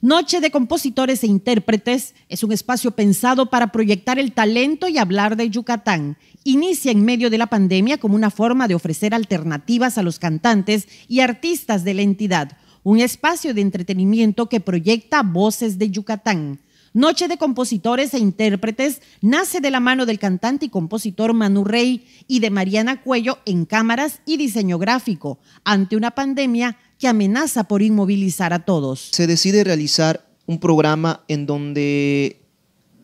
Noche de Compositores e Intérpretes es un espacio pensado para proyectar el talento y hablar de Yucatán. Inicia en medio de la pandemia como una forma de ofrecer alternativas a los cantantes y artistas de la entidad, un espacio de entretenimiento que proyecta voces de Yucatán. Noche de Compositores e Intérpretes nace de la mano del cantante y compositor Manu Rey y de Mariana Cuello en cámaras y diseño gráfico, ante una pandemia que amenaza por inmovilizar a todos. Se decide realizar un programa en donde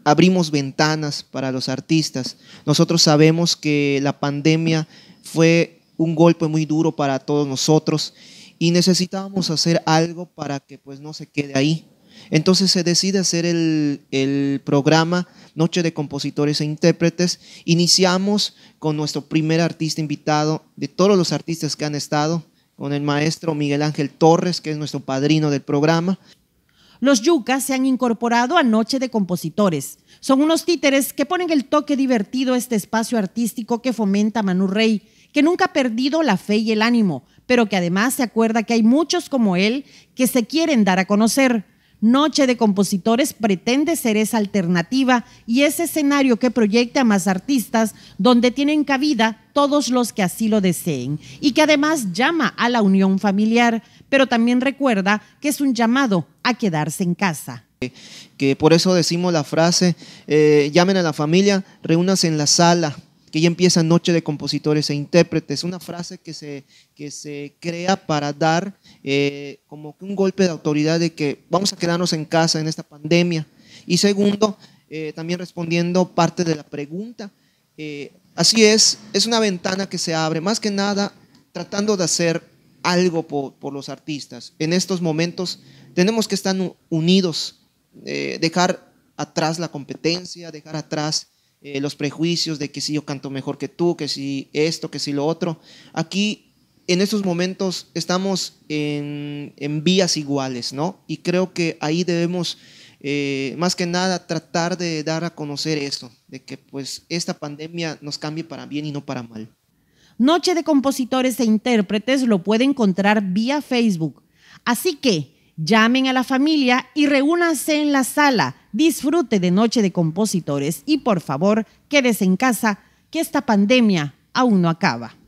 abrimos ventanas para los artistas. Nosotros sabemos que la pandemia fue un golpe muy duro para todos nosotros y necesitábamos hacer algo para que pues no se quede ahí entonces se decide hacer el, programa Noche de Compositores e Intérpretes. Iniciamos con nuestro primer artista invitado, de todos los artistas que han estado, con el maestro Miguel Ángel Torres, que es nuestro padrino del programa. Los yucas se han incorporado a Noche de Compositores. Son unos títeres que ponen el toque divertido a este espacio artístico que fomenta Manu Rey, que nunca ha perdido la fe y el ánimo, pero que además se acuerda que hay muchos como él que se quieren dar a conocer. Noche de Compositores pretende ser esa alternativa y ese escenario que proyecte a más artistas donde tienen cabida todos los que así lo deseen y que además llama a la unión familiar, pero también recuerda que es un llamado a quedarse en casa. Que por eso decimos la frase, eh, llamen a la familia, reúnanse en la sala, que ya empieza Noche de Compositores e Intérpretes, una frase que se, que se crea para dar eh, como un golpe de autoridad de que vamos a quedarnos en casa en esta pandemia. Y segundo, eh, también respondiendo parte de la pregunta, eh, así es, es una ventana que se abre, más que nada tratando de hacer algo por, por los artistas. En estos momentos tenemos que estar unidos, dejar atrás la competencia, dejar atrás eh, los prejuicios de que si yo canto mejor que tú, que si esto, que si lo otro. Aquí, en estos momentos, estamos en, vías iguales, ¿no? Y creo que ahí debemos, eh, más que nada, tratar de dar a conocer esto, de que pues esta pandemia nos cambie para bien y no para mal. Noche de Compositores e Intérpretes lo puede encontrar vía Facebook. Así que llamen a la familia y reúnanse en la sala disfrute de Noche de Compositores y por favor, quédese en casa, que esta pandemia aún no acaba.